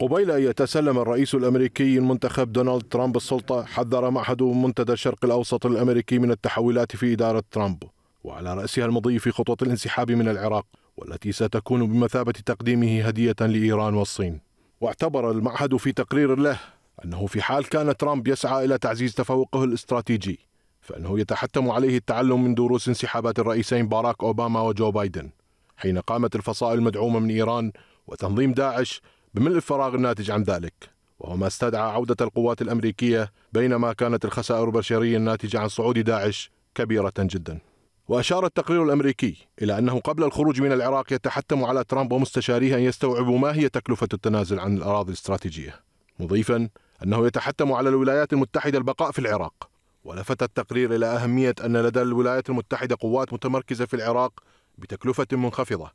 قبيل أن يتسلم الرئيس الأمريكي المنتخب دونالد ترامب السلطة حذر معهد منتدى الشرق الأوسط الأمريكي من التحولات في إدارة ترامب وعلى رأسها المضي في خطوة الانسحاب من العراق والتي ستكون بمثابة تقديمه هدية لإيران والصين واعتبر المعهد في تقرير له أنه في حال كان ترامب يسعى إلى تعزيز تفوقه الاستراتيجي فإنه يتحتم عليه التعلم من دروس انسحابات الرئيسين باراك أوباما وجو بايدن حين قامت الفصائل المدعومة من إيران وتنظيم داعش بملء الفراغ الناتج عن ذلك وهو ما استدعى عودة القوات الأمريكية بينما كانت الخسائر البشرية الناتجة عن صعود داعش كبيرة جدا وأشار التقرير الأمريكي إلى أنه قبل الخروج من العراق يتحتم على ترامب ومستشاريه أن يستوعبوا ما هي تكلفة التنازل عن الأراضي الاستراتيجية مضيفا أنه يتحتم على الولايات المتحدة البقاء في العراق ولفت التقرير إلى أهمية أن لدى الولايات المتحدة قوات متمركزة في العراق بتكلفة منخفضة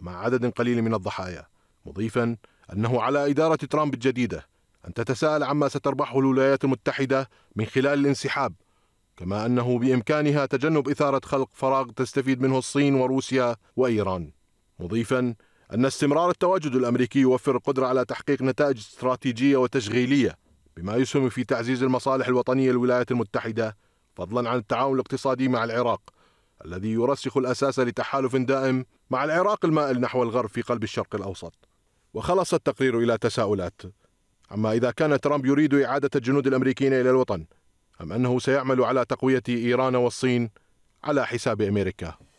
ومع عدد قليل من الضحايا مضيفا أنه على إدارة ترامب الجديدة أن تتساءل عما ستربحه الولايات المتحدة من خلال الانسحاب كما أنه بإمكانها تجنب إثارة خلق فراغ تستفيد منه الصين وروسيا وإيران مضيفا أن استمرار التواجد الأمريكي يوفر القدرة على تحقيق نتائج استراتيجية وتشغيلية بما يسهم في تعزيز المصالح الوطنية للولايات المتحدة فضلا عن التعاون الاقتصادي مع العراق الذي يرسخ الأساس لتحالف دائم مع العراق المائل نحو الغرب في قلب الشرق الأوسط وخلص التقرير إلى تساؤلات أما إذا كان ترامب يريد إعادة الجنود الأمريكيين إلى الوطن أم أنه سيعمل على تقوية إيران والصين على حساب أمريكا